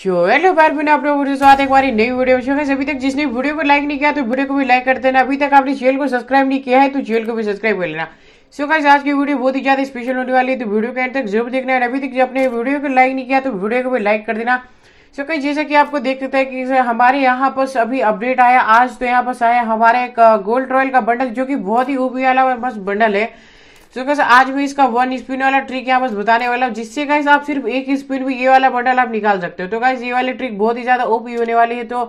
hello बार बिना आप लोगों के साथ एक बार नई वीडियो में अभी तक जिसने वीडियो को लाइक नहीं किया तो वीडियो को भी लाइक कर देना अभी तक आपने चैनल को सब्सक्राइब नहीं किया है तो चैनल को भी सब्सक्राइब कर लेना सो गाइस आज की वीडियो बहुत ही ज्यादा स्पेशल होने वाली है तो वीडियो के एंड तक जरूर देखना है अभी तक जब आपने वीडियो को लाइक नहीं किया तो वीडियो को भी लाइक कर देना सो कहीं जैसा कि आपको देख सकते हैं कि हमारे यहाँ पर अभी अपडेट आया आज तो यहाँ पर आया हमारे एक गोल्ड रॉयल का बंडल जो कि बहुत ही ऊपर वाला बस बंडल है तो कैसे आज मैं इसका वन स्पिन वाला ट्रिक यहाँ बस बताने वाला हूँ जिससे गाइस आप सिर्फ एक स्पिन में ये वाला बटन आप निकाल सकते हो तो गाइस ये वाली ट्रिक बहुत ही ज़्यादा ओपी होने वाली है तो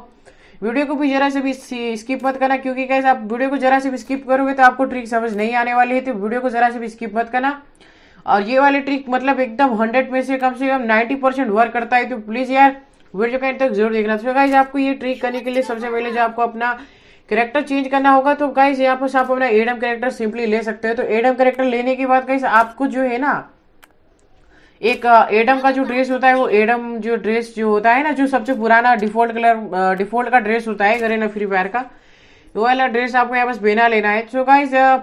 वीडियो को भी जरा से भी स्किप मत करना क्योंकि कैसे आप वीडियो को जरा से भी स्किप करोगे तो आपको ट्रिक समझ नहीं आने वाली है तो वीडियो को जरा से भी स्किप मत करना और ये वाली ट्रिक मतलब एकदम हंड्रेड में से कम से कम नाइन्टी परसेंट वर्क करता है तो प्लीज़ यार वीडियो का एंड तक जरूर देखना तो गाइज आपको ये ट्रिक करने के लिए सबसे पहले जो आपको अपना करेक्टर चेंज करना होगा तो गाइस यहाँ पर आप अपना एडम करेक्टर सिंपली ले सकते हो तो एडम करेक्टर लेने के बाद गाइस आपको जो है ना एक एडम uh, का जो ड्रेस होता है वो एडम जो ड्रेस जो होता है ना जो सबसे पुराना डिफॉल्ट कलर डिफॉल्ट का ड्रेस होता है गरेना फ्री फायर का वो वाला ड्रेस आपको यहाँ पास बेना लेना है सो गाइस uh,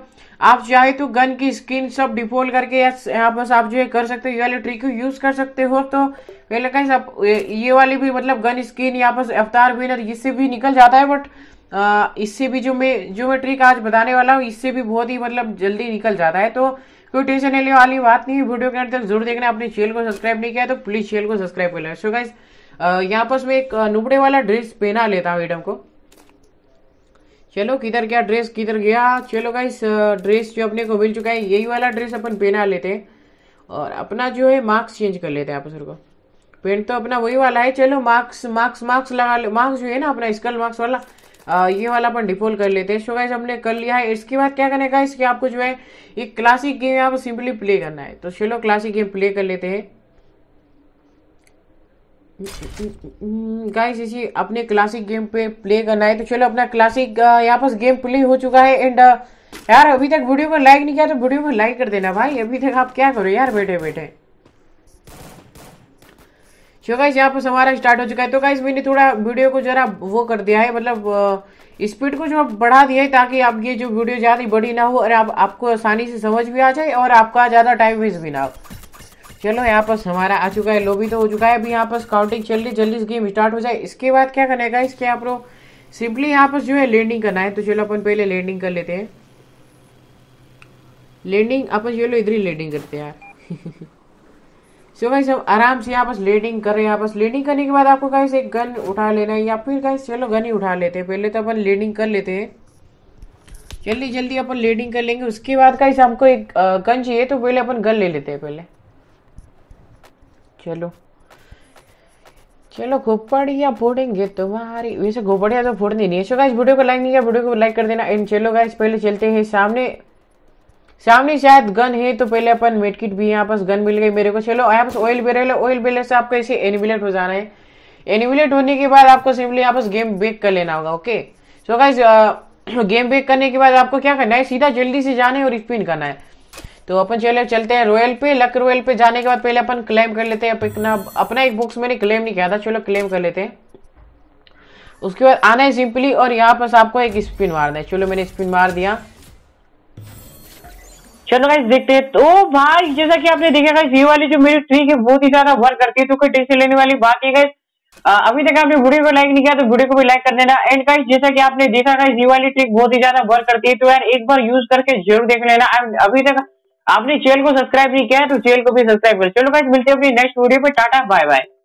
आप चाहे तो गन की स्किन सब डिफॉल्ट करके यहाँ पास आप जो है कर सकते हो ये वाले ट्रिक यूज कर सकते हो तो पहले गाइस आप ये वाली भी मतलब गन स्किन यहाँ पास अवतार बिनर इससे भी निकल जाता है बट इससे भी जो मैं जो मैं ट्रिक आज बताने वाला हूँ इससे भी बहुत ही मतलब जल्दी निकल जाता है तो कोई टेंशन लेने वाली बात नहीं है वीडियो के अंदर तक तो जरूर देखना अपने चैनल को सब्सक्राइब नहीं किया तो प्लीज चैनल को सब्सक्राइब कर लेना सो यहाँ पर मैं एक नुबड़े वाला ड्रेस पहना लेता हूँ मैडम को चलो किधर गया ड्रेस किधर गया चलो गाइस ड्रेस जो अपने को मिल चुका है यही वाला ड्रेस अपन पहना लेते हैं और अपना जो है मार्क्स चेंज कर लेते हैं आप सर को पेंट तो अपना वही वाला है चलो मार्क्स मार्क्स मार्क्स लगा ले मार्क्स जो है ना अपना स्कल मार्क्स वाला ये वाला अपन डिफोल कर लेते हैं सो गाइज हमने कर लिया है इसके बाद क्या करने का इसके आपको जो है एक क्लासिक गेम आपको सिंपली प्ले करना है तो चलो क्लासिक गेम प्ले कर लेते हैं गाइस इसी अपने क्लासिक गेम पे प्ले करना है तो चलो अपना क्लासिक यहाँ पर गेम प्ले हो चुका है एंड यार अभी तक वीडियो को लाइक नहीं किया तो वीडियो को लाइक कर देना भाई अभी तक आप क्या करो यार बैठे बैठे चलो गाइस यहाँ पर हमारा स्टार्ट हो चुका है तो गाइस मैंने थोड़ा वीडियो को जरा वो कर दिया है मतलब स्पीड को जो बढ़ा दिया है ताकि आप ये जो वीडियो ज़्यादा बड़ी ना हो और आप आपको आसानी से समझ भी आ जाए और आपका ज़्यादा टाइम वेस्ट भी ना हो चलो यहाँ पर हमारा आ चुका है लॉबी तो हो चुका है अभी यहाँ पर काउंटिंग चल रही जल्दी से गेम स्टार्ट हो जाए इसके बाद क्या करना है गाइस क्या आप लोग सिंपली यहाँ पर जो है लैंडिंग करना है तो चलो अपन पहले लैंडिंग कर लेते हैं लैंडिंग अपन चलो इधर ही लैंडिंग करते हैं यार सो गाइस हम आराम से यहाँ बस लेडिंग कर रहे हैं बस लेडिंग करने के बाद आपको गाइस एक गन उठा लेना है या फिर गाइस चलो गन ही उठा लेते हैं पहले तो अपन लेडिंग कर लेते हैं जल्दी जल्दी अपन लेडिंग कर लेंगे उसके बाद गाइस हमको एक गन चाहिए तो पहले अपन गन ले लेते हैं पहले चलो चलो घोपड़िया फोड़ेंगे तुम्हारी वैसे घोपड़िया तो फोड़नी नहीं है सो गाइस वीडियो को लाइक नहीं किया वीडियो को लाइक कर देना एंड चलो गाइस पहले चलते हैं सामने सामने शायद गन है तो पहले अपन मेडकिट भी यहाँ पास गन मिल गई मेरे को चलो यहाँ पास ऑयल बेरल है ऑयल बेलर से आपको ऐसे एनिमुलेट हो जाना है एनिमुलेट होने के बाद आपको सिंपली यहाँ पास गेम बेक कर लेना होगा okay so guys game bake करने के बाद आपको क्या करना है सीधा जल्दी से जाना है और स्पिन करना है तो अपन चले चलते हैं रॉयल पे लक रॉयल पे जाने के बाद पहले अपन क्लेम कर लेते हैं अपना अपना एक बुक्स मैंने क्लेम नहीं किया था चलो क्लेम कर लेते हैं उसके बाद आना है सिंपली और यहाँ पास आपको एक स्पिन मारना है चलो मैंने स्पिन मार दिया चलो गाइस देखते हैं तो भाई जैसा कि आपने देखा गाइस ये वाली जो मेरी ट्री है बहुत ही ज्यादा वर्क करती है तो कोई टेस्ट लेने वाली बात है गाइस अभी तक आपने वीडियो को लाइक नहीं किया तो वीडियो को भी लाइक कर देना एंड गाइस जैसा कि आपने देखा गाइस ये वाली ट्रिक बहुत ही ज्यादा वर्क करती है तो यार एक बार यूज करके जरूर देख लेना अभी तक आपने चैनल को सब्सक्राइब नहीं किया तो चैनल को भी सब्सक्राइब कर चलो गाइस मिलते हैं अपनी नेक्स्ट वीडियो पे टाटा बाय बाय